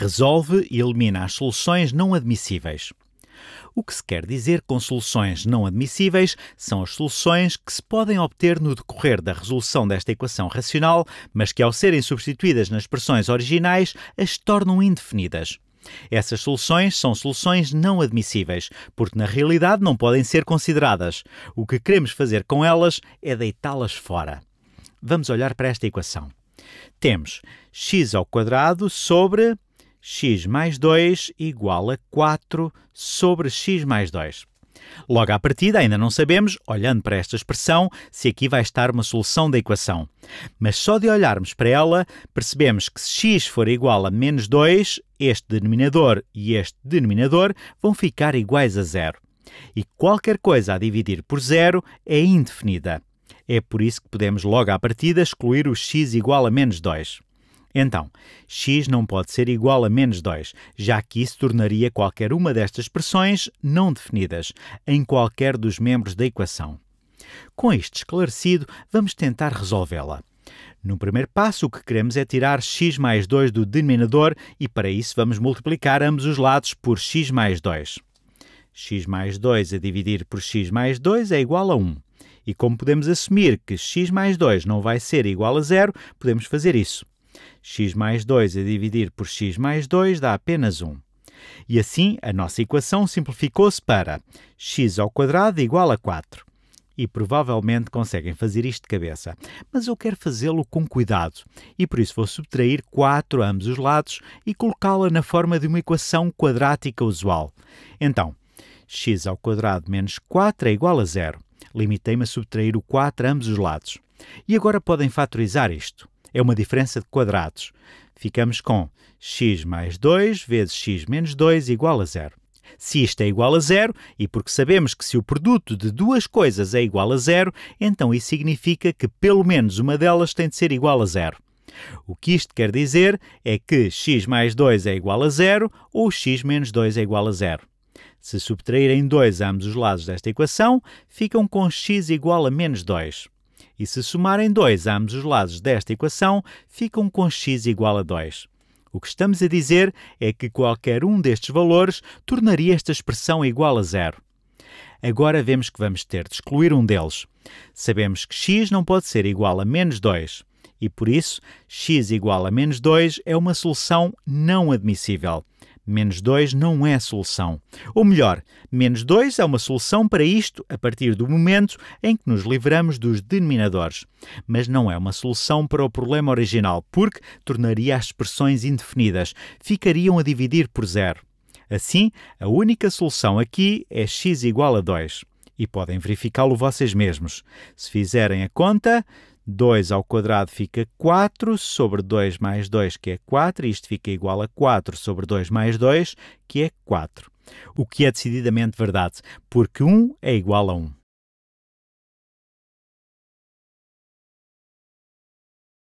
Resolve e elimina as soluções não admissíveis. O que se quer dizer com soluções não admissíveis são as soluções que se podem obter no decorrer da resolução desta equação racional, mas que, ao serem substituídas nas expressões originais, as tornam indefinidas. Essas soluções são soluções não admissíveis, porque na realidade não podem ser consideradas. O que queremos fazer com elas é deitá-las fora. Vamos olhar para esta equação. Temos x ao quadrado sobre x mais 2 igual a 4 sobre x mais 2. Logo à partida, ainda não sabemos, olhando para esta expressão, se aqui vai estar uma solução da equação. Mas só de olharmos para ela, percebemos que se x for igual a menos 2, este denominador e este denominador vão ficar iguais a zero. E qualquer coisa a dividir por zero é indefinida. É por isso que podemos logo à partida excluir o x igual a menos 2. Então, x não pode ser igual a menos 2, já que isso tornaria qualquer uma destas expressões não definidas em qualquer dos membros da equação. Com isto esclarecido, vamos tentar resolvê-la. No primeiro passo, o que queremos é tirar x mais 2 do denominador e, para isso, vamos multiplicar ambos os lados por x mais 2. x mais 2 a dividir por x mais 2 é igual a 1. E como podemos assumir que x mais 2 não vai ser igual a zero, podemos fazer isso x mais 2 a é dividir por x mais 2 dá apenas 1. E assim, a nossa equação simplificou-se para x ao quadrado igual a 4. E provavelmente conseguem fazer isto de cabeça, mas eu quero fazê-lo com cuidado e por isso vou subtrair 4 a ambos os lados e colocá-la na forma de uma equação quadrática usual. Então, x ao quadrado menos 4 é igual a zero. Limitei-me a subtrair o 4 a ambos os lados. E agora podem fatorizar isto é uma diferença de quadrados. Ficamos com x mais 2 vezes x menos 2 igual a zero. Se isto é igual a zero, e porque sabemos que se o produto de duas coisas é igual a zero, então isso significa que pelo menos uma delas tem de ser igual a zero. O que isto quer dizer é que x mais 2 é igual a zero ou x menos 2 é igual a zero. Se subtraírem 2 a ambos os lados desta equação, ficam com x igual a menos 2 e se somarem 2 a ambos os lados desta equação, ficam com x igual a 2. O que estamos a dizer é que qualquer um destes valores tornaria esta expressão igual a zero. Agora vemos que vamos ter de excluir um deles. Sabemos que x não pode ser igual a menos 2 e, por isso, x igual a menos 2 é uma solução não admissível menos 2 não é solução. Ou melhor, menos 2 é uma solução para isto a partir do momento em que nos livramos dos denominadores. Mas não é uma solução para o problema original, porque tornaria as expressões indefinidas, ficariam a dividir por zero. Assim, a única solução aqui é x igual a 2. E podem verificá-lo vocês mesmos. Se fizerem a conta, 2 ao quadrado fica 4 sobre 2 mais 2, que é 4, e isto fica igual a 4 sobre 2 mais 2, que é 4. O que é decididamente verdade, porque 1 é igual a 1.